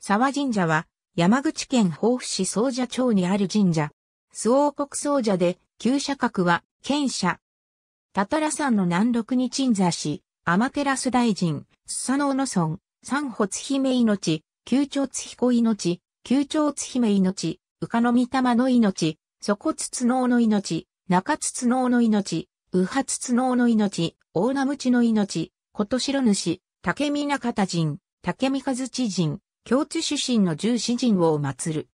沢神社は、山口県防府市総社町にある神社。周王国総社で、旧社格は、県社。たたら山の南麓に鎮座し、天照大神、須佐野の村、三津姫命、九長津彦命、九長津姫命、うかの御霊の命、底津能の命、中津津能の命、右派津能の命、大名無知の命、ことしろ主、竹見中田人、竹見和知人、共通主神の十四人を祀る。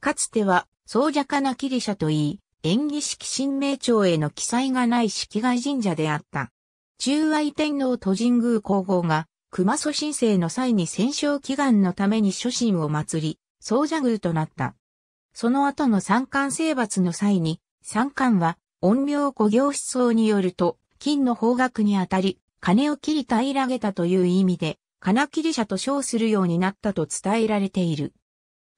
かつては、僧者かなキリシャといい、演技式神明庁への記載がない式外神社であった。中愛天皇都神宮皇后が、熊祖神聖の際に戦勝祈願のために諸神を祀り、僧者宮となった。その後の三冠征伐の際に、三冠は、陰陽古行思想によると、金の方角にあたり、金を切り平らげたという意味で、金切社と称するようになったと伝えられている。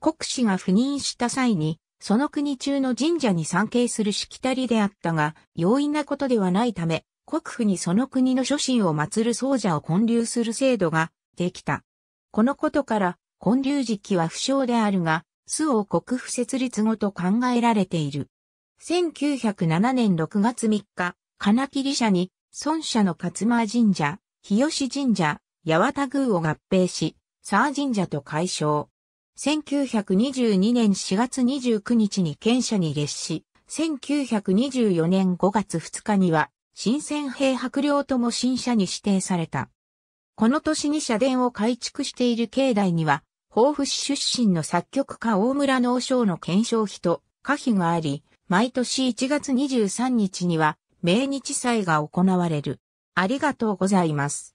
国司が赴任した際に、その国中の神社に参詣するしきたりであったが、容易なことではないため、国府にその国の諸神を祀る僧者を建立する制度ができた。このことから、建立時期は不詳であるが、巣を国府設立後と考えられている。1907年6月3日、金切社に、孫社の勝間神社、日吉神社、八幡宮を合併し、サー神社と改消。1922年4月29日に県社に列し、1924年5月2日には、新鮮兵白領とも新社に指定された。この年に社殿を改築している境内には、豊富市出身の作曲家大村農商の検証費と可否があり、毎年1月23日には、明日祭が行われる。ありがとうございます。